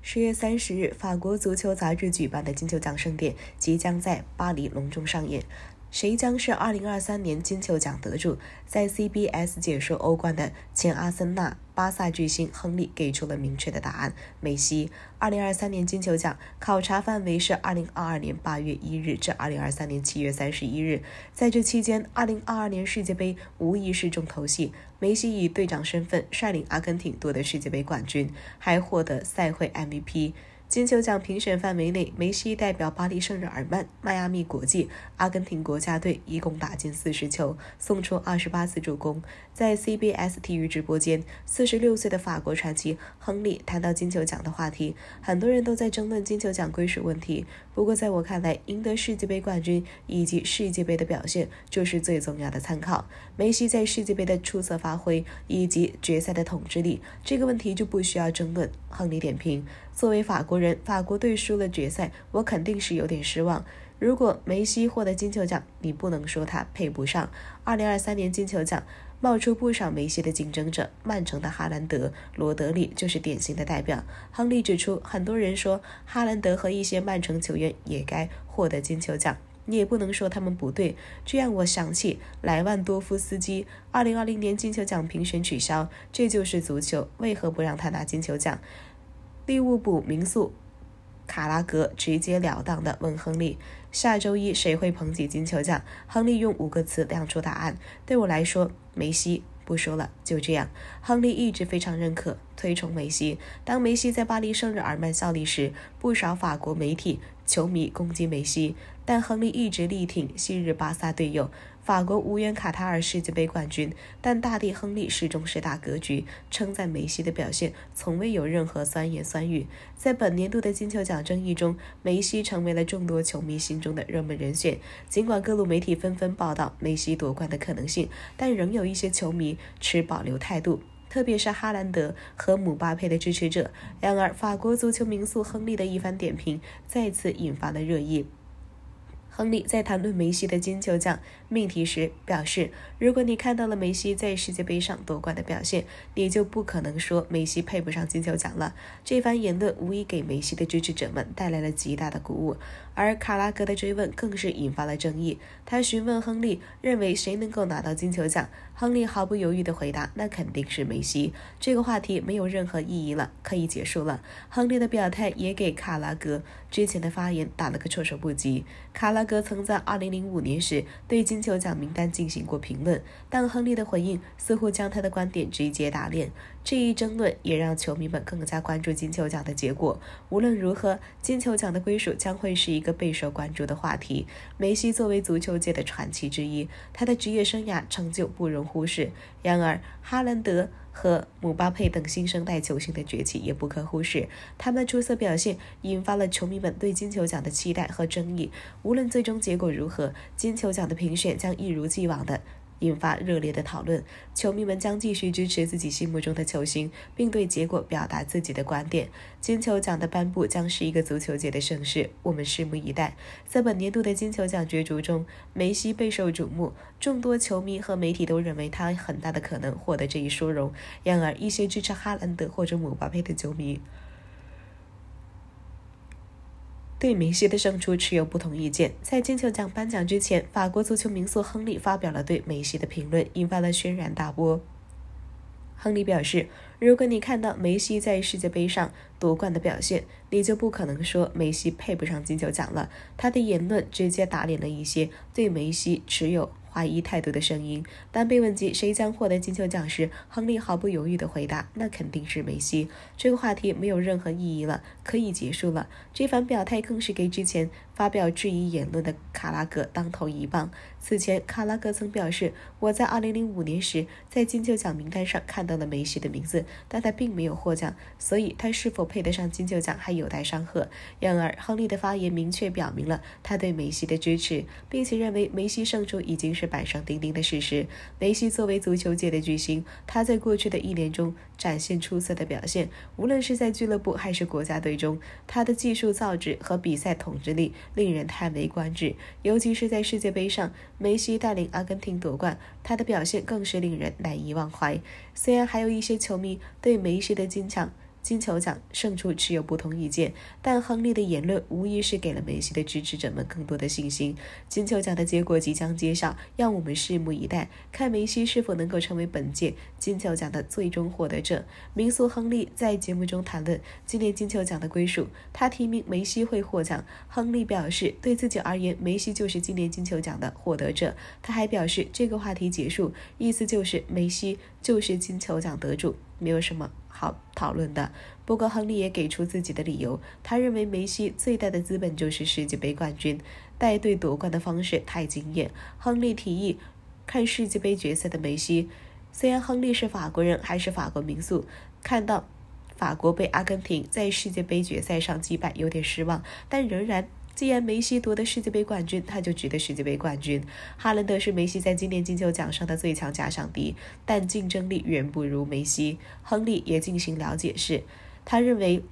十月三十日，法国足球杂志举办的金球奖盛典即将在巴黎隆重上演。谁将是2023年金球奖得主？在 CBS 解说欧冠的前阿森纳、巴萨巨星亨利给出了明确的答案：梅西。2023年金球奖考察范围是2022年8月1日至2023年7月31日，在这期间，2022年世界杯无疑是重头戏。梅西以队长身份率领阿根廷夺得世界杯冠军，还获得赛会 MVP。金球奖评选范围内，梅西代表巴黎圣日耳曼、迈阿密国际、阿根廷国家队，一共打进四十球，送出二十八次助攻。在 CBS 体育直播间，四十六岁的法国传奇亨利谈到金球奖的话题，很多人都在争论金球奖归属问题。不过在我看来，赢得世界杯冠军以及世界杯的表现就是最重要的参考。梅西在世界杯的出色发挥以及决赛的统治力，这个问题就不需要争论。亨利点评：作为法国。人法国队输了决赛，我肯定是有点失望。如果梅西获得金球奖，你不能说他配不上。二零二三年金球奖冒出不少梅西的竞争者，曼城的哈兰德、罗德里就是典型的代表。亨利指出，很多人说哈兰德和一些曼城球员也该获得金球奖，你也不能说他们不对。这让我想起莱万多夫斯基，二零二零年金球奖评选取消，这就是足球，为何不让他拿金球奖？利物浦名宿卡拉格直截了当地问亨利：“下周一谁会捧起金球奖？”亨利用五个词亮出答案：“对我来说，梅西。”不说了，就这样。亨利一直非常认可、推崇梅西。当梅西在巴黎圣日耳曼效力时，不少法国媒体、球迷攻击梅西，但亨利一直力挺昔日巴萨队友。法国无缘卡塔尔世界杯冠军，但大帝亨利始终是大格局，称赞梅西的表现，从未有任何酸言酸语。在本年度的金球奖争议中，梅西成为了众多球迷心中的热门人选。尽管各路媒体纷纷报道梅西夺冠的可能性，但仍有一些球迷持保留态度，特别是哈兰德和姆巴佩的支持者。然而，法国足球名宿亨利的一番点评再次引发了热议。亨利在谈论梅西的金球奖命题时表示。如果你看到了梅西在世界杯上夺冠的表现，你就不可能说梅西配不上金球奖了。这番言论无疑给梅西的支持者们带来了极大的鼓舞，而卡拉格的追问更是引发了争议。他询问亨利认为谁能够拿到金球奖，亨利毫不犹豫地回答：“那肯定是梅西。”这个话题没有任何意义了，可以结束了。亨利的表态也给卡拉格之前的发言打了个措手不及。卡拉格曾在2005年时对金球奖名单进行过评论。但亨利的回应似乎将他的观点直接打脸。这一争论也让球迷们更加关注金球奖的结果。无论如何，金球奖的归属将会是一个备受关注的话题。梅西作为足球界的传奇之一，他的职业生涯成就不容忽视。然而，哈兰德和姆巴佩等新生代球星的崛起也不可忽视。他们的出色表现引发了球迷们对金球奖的期待和争议。无论最终结果如何，金球奖的评选将一如既往的。引发热烈的讨论，球迷们将继续支持自己心目中的球星，并对结果表达自己的观点。金球奖的颁布将是一个足球界的盛事，我们拭目以待。在本年度的金球奖角逐中，梅西备受瞩目，众多球迷和媒体都认为他很大的可能获得这一殊荣。然而，一些支持哈兰德或者姆巴佩的球迷。对梅西的胜出持有不同意见。在金球奖颁奖之前，法国足球名宿亨利发表了对梅西的评论，引发了轩然大波。亨利表示：“如果你看到梅西在世界杯上夺冠的表现，你就不可能说梅西配不上金球奖了。”他的言论直接打脸了一些对梅西持有。阿姨态度的声音，当被问及谁将获得金球奖时，亨利毫不犹豫地回答：“那肯定是梅西。”这个话题没有任何意义了，可以结束了。这番表态更是给之前。发表质疑言论的卡拉格当头一棒。此前，卡拉格曾表示：“我在2005年时在金球奖名单上看到了梅西的名字，但他并没有获奖，所以他是否配得上金球奖还有待商榷。”然而，亨利的发言明确表明了他对梅西的支持，并且认为梅西胜出已经是板上钉钉的事实。梅西作为足球界的巨星，他在过去的一年中。展现出色的表现，无论是在俱乐部还是国家队中，他的技术造诣和比赛统治力令人叹为观止。尤其是在世界杯上，梅西带领阿根廷夺冠，他的表现更是令人难以忘怀。虽然还有一些球迷对梅西的坚强。金球奖胜出持有不同意见，但亨利的言论无疑是给了梅西的支持者们更多的信心。金球奖的结果即将揭晓，让我们拭目以待，看梅西是否能够成为本届金球奖的最终获得者。民宿亨利在节目中谈论今年金球奖的归属，他提名梅西会获奖。亨利表示，对自己而言，梅西就是今年金球奖的获得者。他还表示，这个话题结束，意思就是梅西就是金球奖得主。没有什么好讨论的。不过，亨利也给出自己的理由，他认为梅西最大的资本就是世界杯冠军，带队夺冠的方式太惊艳。亨利提议看世界杯决赛的梅西。虽然亨利是法国人，还是法国民宿，看到法国被阿根廷在世界杯决赛上击败，有点失望，但仍然。既然梅西夺得世界杯冠军，他就值得世界杯冠军。哈兰德是梅西在今年金球奖上的最强假想敌，但竞争力远不如梅西。亨利也进行了解释，他认为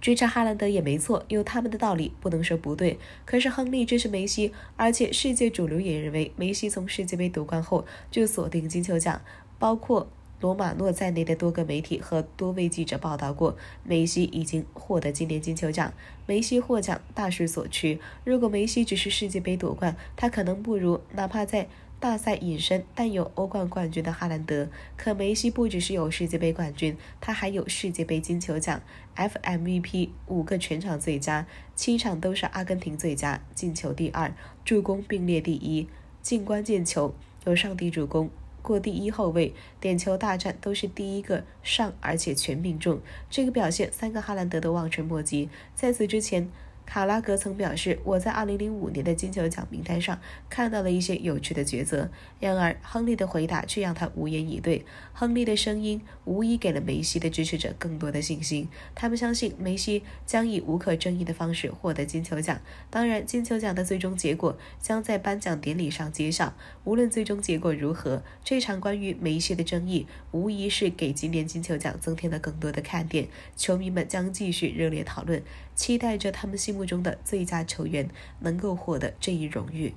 追查哈兰德也没错，有他们的道理，不能说不对。可是亨利支持梅西，而且世界主流也认为梅西从世界杯夺冠后就锁定金球奖，包括。罗马诺在内的多个媒体和多位记者报道过，梅西已经获得今年金球奖。梅西获奖大势所趋。如果梅西只是世界杯夺冠，他可能不如哪怕在大赛隐身但有欧冠冠军的哈兰德。可梅西不只是有世界杯冠军，他还有世界杯金球奖、FMVP 五个全场最佳，七场都是阿根廷最佳，进球第二，助攻并列第一，进关键球，有上帝助攻。过第一后卫点球大战都是第一个上，而且全命中，这个表现三个哈兰德都望尘莫及。在此之前。卡拉格曾表示：“我在2005年的金球奖名单上看到了一些有趣的抉择。”然而，亨利的回答却让他无言以对。亨利的声音无疑给了梅西的支持者更多的信心，他们相信梅西将以无可争议的方式获得金球奖。当然，金球奖的最终结果将在颁奖典礼上揭晓。无论最终结果如何，这场关于梅西的争议无疑是给今年金球奖增添了更多的看点。球迷们将继续热烈讨论。期待着他们心目中的最佳球员能够获得这一荣誉。